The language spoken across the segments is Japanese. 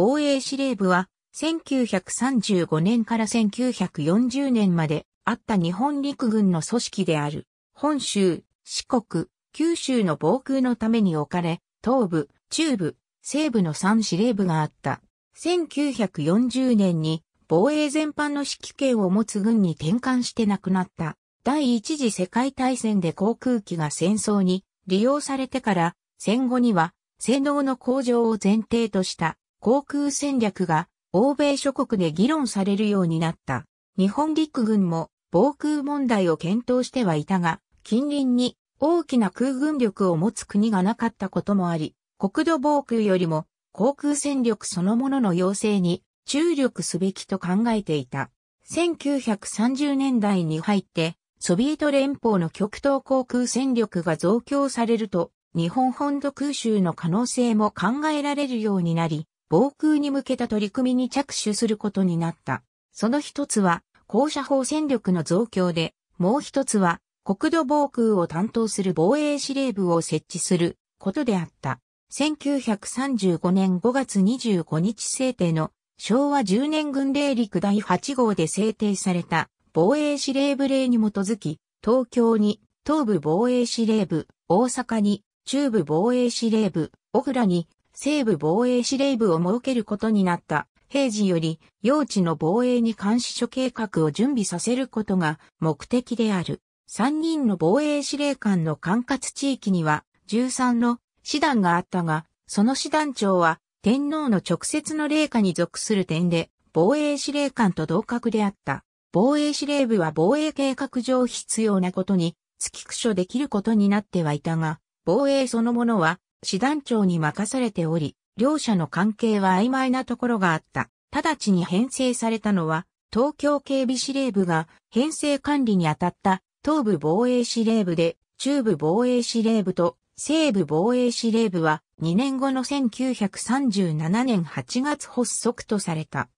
防衛司令部は、1935年から1940年まであった日本陸軍の組織である、本州、四国、九州の防空のために置かれ、東部、中部、西部の三司令部があった。1940年に防衛全般の指揮権を持つ軍に転換して亡くなった。第一次世界大戦で航空機が戦争に利用されてから、戦後には性能の向上を前提とした航空戦略が欧米諸国で議論されるようになった。日本陸軍も防空問題を検討してはいたが、近隣に大きな空軍力を持つ国がなかったこともあり、国土防空よりも航空戦力そのものの要請に注力すべきと考えていた。1930年代に入って、ソビエト連邦の極東航空戦力が増強されると、日本本土空襲の可能性も考えられるようになり、防空に向けた取り組みに着手することになった。その一つは、高射砲戦力の増強で、もう一つは、国土防空を担当する防衛司令部を設置することであった。1935年5月25日制定の昭和10年軍令陸第8号で制定された防衛司令部令に基づき、東京に東部防衛司令部、大阪に中部防衛司令部、小倉に西部防衛司令部を設けることになった平時より用地の防衛に監視所計画を準備させることが目的である。三人の防衛司令官の管轄地域には13の師団があったが、その師団長は天皇の直接の霊下に属する点で防衛司令官と同格であった。防衛司令部は防衛計画上必要なことに、月駆所できることになってはいたが、防衛そのものは師団長に任されており、両者の関係は曖昧なところがあった。直ちに編成されたのは、東京警備司令部が編成管理に当たった東部防衛司令部で、中部防衛司令部と西部防衛司令部は2年後の1937年8月発足とされた。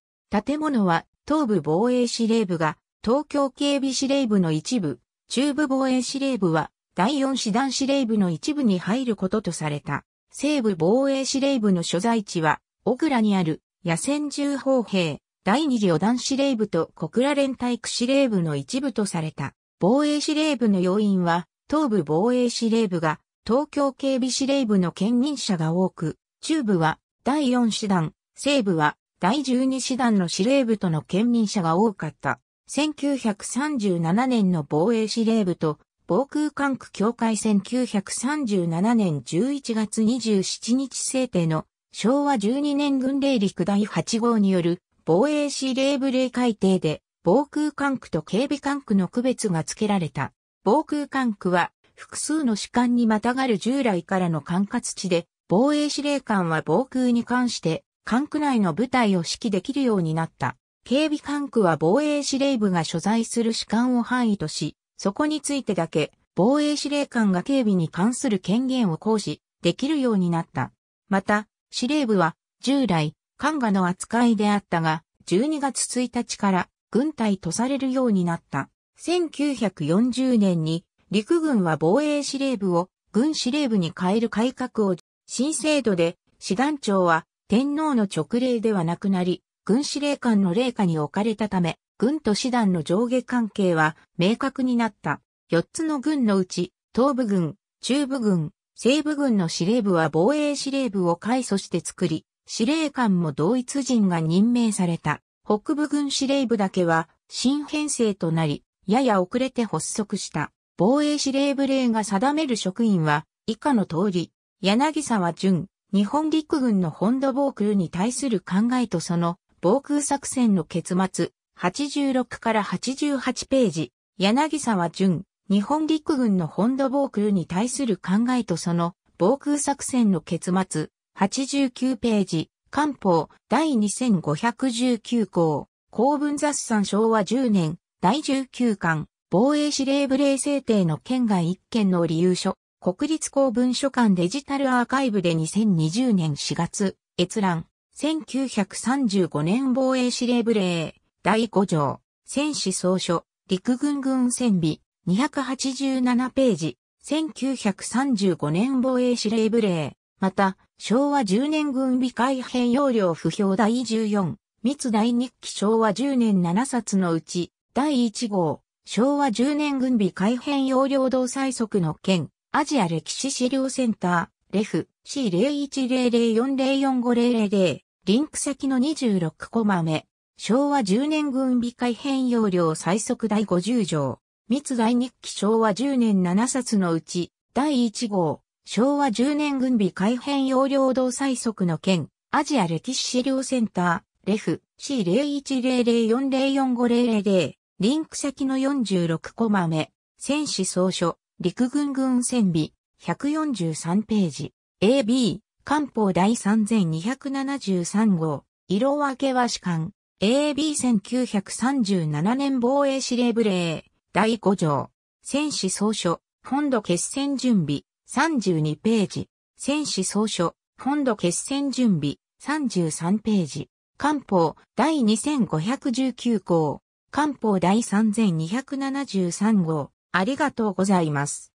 建物は東部防衛司令部が東京警備司令部の一部、中部防衛司令部は第4師団司令部の一部に入ることとされた。西部防衛司令部の所在地は、小倉にある野戦重砲兵、第2旅団司令部と小倉連隊区司令部の一部とされた。防衛司令部の要因は、東部防衛司令部が東京警備司令部の兼任者が多く、中部は第4師団、西部は第12師団の司令部との兼任者が多かった。1937年の防衛司令部と防空管区境界線937年11月27日制定の昭和12年軍令陸第8号による防衛司令部令改定で防空管区と警備管区の区別がつけられた。防空管区は複数の士官にまたがる従来からの管轄地で防衛司令官は防空に関して管区内の部隊を指揮できるようになった。警備管区は防衛司令部が所在する士官を範囲とし、そこについてだけ、防衛司令官が警備に関する権限を行使できるようになった。また、司令部は従来、官がの扱いであったが、12月1日から軍隊とされるようになった。1940年に陸軍は防衛司令部を軍司令部に変える改革を新制度で師団長は天皇の直令ではなくなり軍司令官の令下に置かれたため軍と師団の上下関係は明確になった。4つの軍のうち、東部軍、中部軍、西部軍の司令部は防衛司令部を改組して作り、司令官も同一人が任命された。北部軍司令部だけは新編成となり、やや遅れて発足した。防衛司令部令が定める職員は以下の通り、柳沢淳、日本陸軍の本土防空に対する考えとその防空作戦の結末、86から88ページ、柳沢淳、日本陸軍の本土防空に対する考えとその防空作戦の結末、89ページ、官報第2519項、公文雑算昭和10年、第19巻、防衛司令部令制定の県外一件の理由書、国立公文書館デジタルアーカイブで2020年4月、閲覧、1935年防衛司令部令。第5条、戦士総書、陸軍軍戦備、287ページ、1935年防衛司令部令、また、昭和10年軍備改編要領不評第14、密大日記昭和10年7冊のうち、第1号、昭和10年軍備改編要領同最速の件、アジア歴史資料センター、レフ、C0100404500、リンク先の26コマ目。昭和10年軍備改編要領最速第50条、密大日記昭和10年7冊のうち、第1号、昭和10年軍備改編要領同最速の件、アジア歴史資料センター、レフ C0100404500、リンク先の46コマ目、戦士総書、陸軍軍戦備、143ページ、AB、官報第3273号、色分けは士官、AB1937 年防衛司令部令、第5条、戦士総書、本土決戦準備、32ページ、戦士総書、本土決戦準備、33ページ、官報第2519号、官報第3273号、ありがとうございます。